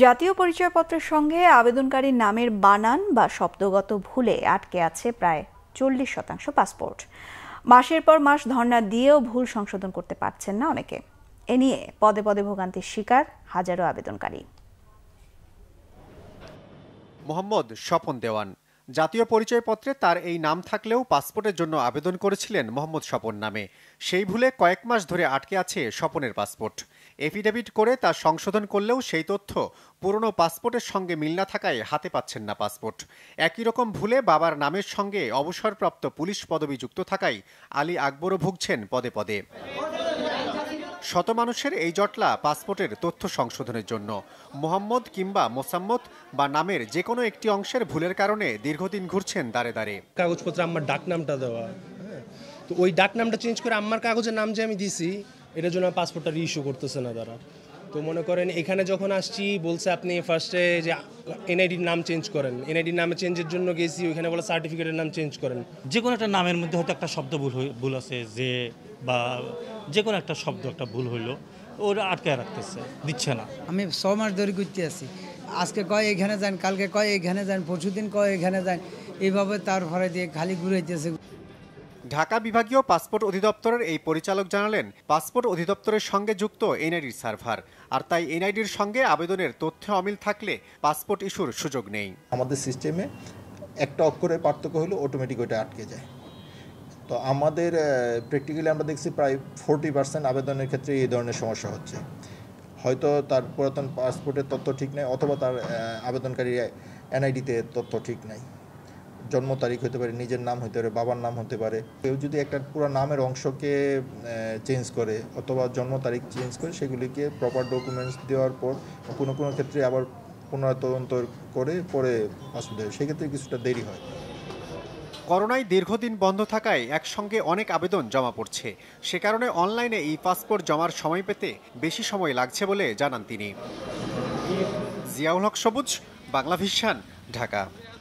জাতীয় পরিচয়পত্রের সঙ্গে আবেদনকারীর নামের বানান বা শব্দগত ভুলে আটকে আছে প্রায় চল্লিশ শতাংশ পাসপোর্ট মাসের পর মাস ধর্ণা দিয়েও ভুল সংশোধন করতে পারছেন না অনেকে এ নিয়ে পদে পদে ভোগান্তির শিকার হাজারো আবেদনকারী মোহাম্মদ স্বপন দেওয়ান জাতীয় পরিচয়পত্রে তার এই নাম থাকলেও পাসপোর্টের জন্য আবেদন করেছিলেন মোহাম্মদ স্বপন নামে সেই ভুলে কয়েক মাস ধরে আটকে আছে স্বপনের পাসপোর্ট এফিডেভিট করে তা সংশোধন করলেও সেই তথ্য পুরনো পাসপোর্টের সঙ্গে মিল না থাকায় হাতে পাচ্ছেন না পাসপোর্ট একই রকম ভুলে বাবার নামের সঙ্গে অবসরপ্রাপ্ত পুলিশ পদবি যুক্ত থাকায় আলী আকবরও ভুগছেন পদে পদে শত মানুষের এই জটলা পাসপোর্টের তথ্য সংশোধনের জন্য মোহাম্মদ কিংবা মোসাম্মদ বা নামের যে কোনো একটি অংশের ভুলের কারণে দীর্ঘদিন ঘুরছেন দাঁড়ে দাঁড়ে কাগজপত্র আমার ডাকনামটা দেওয়া হ্যাঁ? তো ওই ডাকনামটা চেঞ্জ করে আমার কাগজের নাম যে আমি দিছি এটার জন্য পাসপোর্টটা রিইস্যু করতেছে না তারা তো মনে করেন এখানে যখন আসছি বলছে আপনি ফার্স্টে যে এনআইডির নাম চেঞ্জ করেন এনআইডির নামে চেঞ্জের জন্য গেছি ওইখানে বলে সার্টিফিকেটের নাম চেঞ্জ করেন যে কোনো একটা নামের মধ্যে হয়তো একটা শব্দ ভুল ভুল আছে যে বা যে কোনো একটা শব্দ একটা ভুল হইলো ওরা আটকায় রাখতেছে দিচ্ছে না আমি ছ মাস ধরে ঘুরতে আছি আজকে কয় এখানে যান কালকে কয় এখানে যান পরশুদিন কয় এখানে যান এইভাবে তার ভরে দিয়ে খালি ঘুরাইতেছে ঢাকা বিভাগীয় পাসপোর্ট অধিদপ্তরের এই পরিচালক জানালেন পাসপোর্ট অধিদপ্তরের সঙ্গে যুক্ত এনআইডির সার্ভার আর তাই এনআইডির সঙ্গে আবেদনের তথ্য অমিল থাকলে পাসপোর্ট ইস্যুর সুযোগ নেই আমাদের সিস্টেমে একটা অক্ষরের পার্থক্য হলো অটোমেটিক ওইটা আটকে যায় তো আমাদের প্র্যাকটিক্যালি আমরা দেখছি প্রায় ফোরটি পার্সেন্ট আবেদনের ক্ষেত্রে এই ধরনের সমস্যা হচ্ছে হয়তো তার পুরাতন পাসপোর্টের তথ্য ঠিক নেই অথবা তার আবেদনকারী এনআইডিতে তথ্য ঠিক নাই জন্ম তারিখ হতে পারে নিজের নাম হতে পারে বাবার নাম হতে পারে কেউ যদি একটা পুরো নামের অংশকে চেঞ্জ করে অথবা জন্ম তারিখ চেঞ্জ করে সেগুলিকে প্রপার ডকুমেন্টস দেওয়ার পর কোনো কোনো ক্ষেত্রে আবার পুনরায় তদন্ত করে পরে পাসপোর্ট হয় সেক্ষেত্রে কিছুটা দেরি হয় করোনায় দীর্ঘদিন বন্ধ থাকায় একসঙ্গে অনেক আবেদন জমা পড়ছে সে কারণে অনলাইনে এই পাসপোর্ট জমার সময় পেতে বেশি সময় লাগছে বলে জানান তিনি জিয়াউল হক সবুজ বাংলা ভিশান ঢাকা